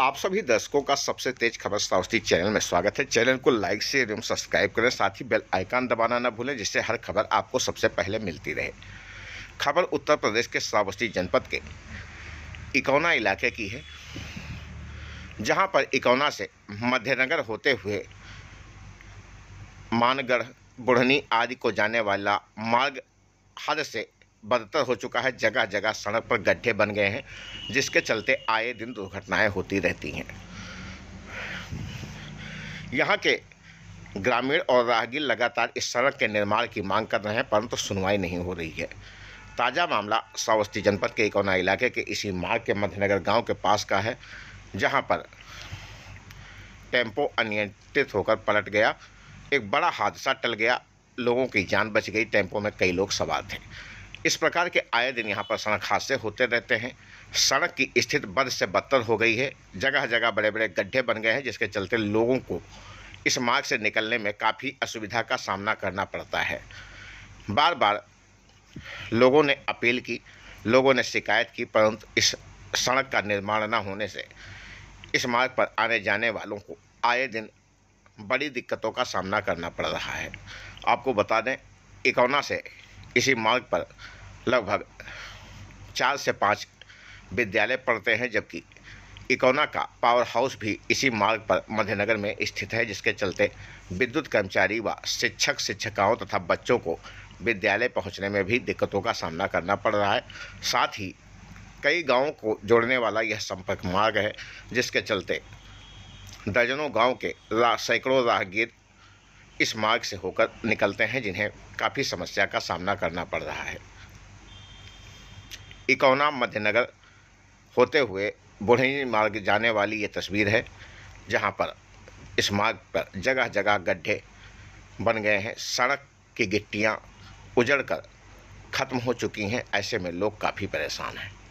आप सभी दर्शकों का सबसे तेज खबर सावस्ती चैनल में स्वागत है चैनल को लाइक शेयर एवं सब्सक्राइब करें साथ ही बेल आइकन दबाना न भूलें जिससे हर खबर आपको सबसे पहले मिलती रहे खबर उत्तर प्रदेश के श्रावस्ती जनपद के इकौना इलाके की है जहां पर इकौना से मध्यनगर होते हुए मानगढ़ बुढ़नी आदि को जाने वाला मार्ग हद से बदतर हो चुका है जगह जगह सड़क पर गड्ढे बन गए हैं जिसके चलते आए दिन दुर्घटनाएं होती रहती हैं यहाँ के ग्रामीण और राहगीर लगातार इस सड़क के निर्माण की मांग कर रहे हैं परंतु तो सुनवाई नहीं हो रही है ताज़ा मामला सावस्ती जनपद के इकोना इलाके के इसी मार्ग के मध्यनगर गांव के पास का है जहां पर टेम्पो अनियंत्रित होकर पलट गया एक बड़ा हादसा टल गया लोगों की जान बच गई टेम्पो में कई लोग सवार थे इस प्रकार के आए दिन यहाँ पर सड़क हादसे होते रहते हैं सड़क की स्थिति बद से बदतर हो गई है जगह जगह बड़े बड़े गड्ढे बन गए हैं जिसके चलते लोगों को इस मार्ग से निकलने में काफ़ी असुविधा का सामना करना पड़ता है बार बार लोगों ने अपील की लोगों ने शिकायत की परंतु इस सड़क का निर्माण न होने से इस मार्ग पर आने जाने वालों को आए दिन बड़ी दिक्कतों का सामना करना पड़ रहा है आपको बता दें इकौना से इसी मार्ग पर लगभग चार से पाँच विद्यालय पढ़ते हैं जबकि इकोना का पावर हाउस भी इसी मार्ग पर मध्यनगर में स्थित है जिसके चलते विद्युत कर्मचारी व शिक्षक शिक्षिकाओं तथा बच्चों को विद्यालय पहुंचने में भी दिक्कतों का सामना करना पड़ रहा है साथ ही कई गांवों को जोड़ने वाला यह संपर्क मार्ग है जिसके चलते दर्जनों गांव के रा, सैकड़ों राहगीर इस मार्ग से होकर निकलते हैं जिन्हें काफ़ी समस्या का सामना करना पड़ रहा है इकौना मध्यनगर होते हुए बुढ़ई मार्ग जाने वाली ये तस्वीर है जहाँ पर इस मार्ग पर जगह जगह गड्ढे बन गए हैं सड़क की गिट्टियाँ उजड़ कर ख़त्म हो चुकी हैं ऐसे में लोग काफ़ी परेशान हैं